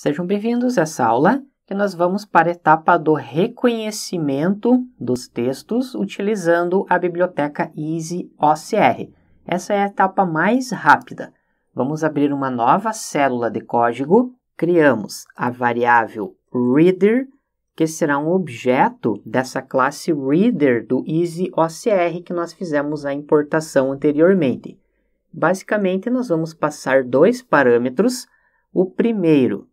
Sejam bem-vindos a essa aula que nós vamos para a etapa do reconhecimento dos textos utilizando a biblioteca Easy OCR. Essa é a etapa mais rápida. Vamos abrir uma nova célula de código, criamos a variável reader, que será um objeto dessa classe reader do Easy OCR que nós fizemos a importação anteriormente. Basicamente, nós vamos passar dois parâmetros. O primeiro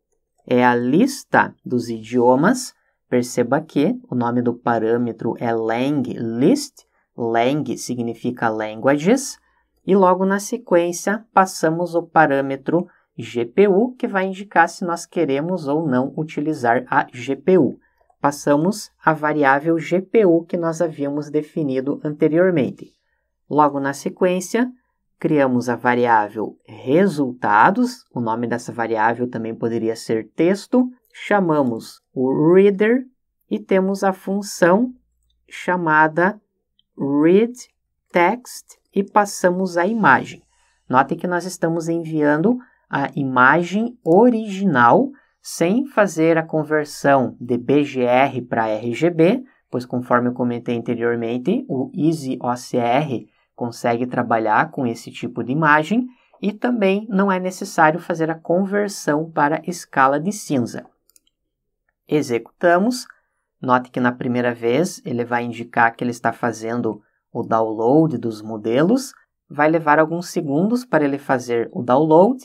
é a lista dos idiomas. Perceba que o nome do parâmetro é lang list. Lang significa languages. E logo na sequência, passamos o parâmetro GPU, que vai indicar se nós queremos ou não utilizar a GPU. Passamos a variável GPU que nós havíamos definido anteriormente. Logo na sequência, criamos a variável resultados, o nome dessa variável também poderia ser texto, chamamos o reader e temos a função chamada read text e passamos a imagem. Note que nós estamos enviando a imagem original sem fazer a conversão de BGR para RGB, pois conforme eu comentei anteriormente, o EasyOCR consegue trabalhar com esse tipo de imagem e também não é necessário fazer a conversão para escala de cinza. Executamos. Note que na primeira vez ele vai indicar que ele está fazendo o download dos modelos. Vai levar alguns segundos para ele fazer o download.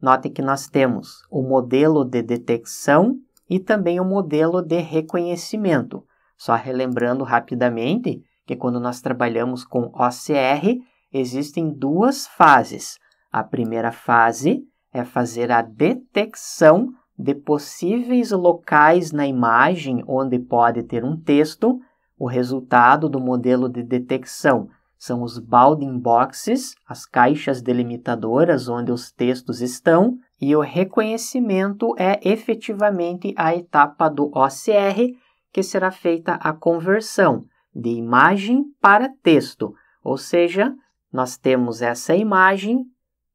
Note que nós temos o modelo de detecção e também o modelo de reconhecimento. Só relembrando rapidamente que quando nós trabalhamos com OCR, existem duas fases. A primeira fase é fazer a detecção de possíveis locais na imagem onde pode ter um texto. O resultado do modelo de detecção são os bounding boxes, as caixas delimitadoras onde os textos estão, e o reconhecimento é efetivamente a etapa do OCR, que será feita a conversão de imagem para texto, ou seja, nós temos essa imagem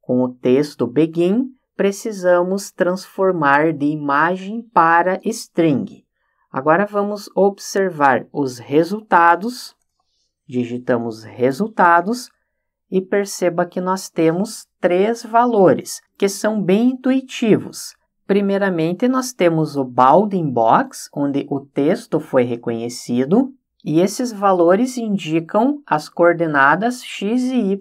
com o texto begin, precisamos transformar de imagem para string. Agora vamos observar os resultados. Digitamos resultados e perceba que nós temos três valores que são bem intuitivos. Primeiramente, nós temos o bounding box, onde o texto foi reconhecido e esses valores indicam as coordenadas x e y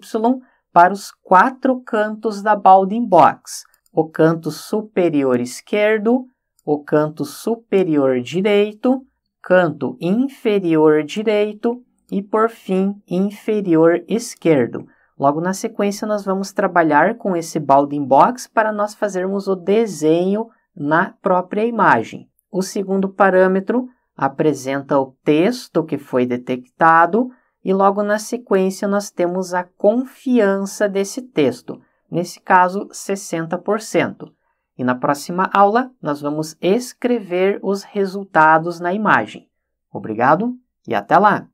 para os quatro cantos da bounding box, o canto superior esquerdo, o canto superior direito, canto inferior direito e, por fim, inferior esquerdo. Logo na sequência, nós vamos trabalhar com esse bounding box para nós fazermos o desenho na própria imagem. O segundo parâmetro apresenta o texto que foi detectado e logo na sequência nós temos a confiança desse texto, nesse caso 60%. E na próxima aula nós vamos escrever os resultados na imagem. Obrigado e até lá!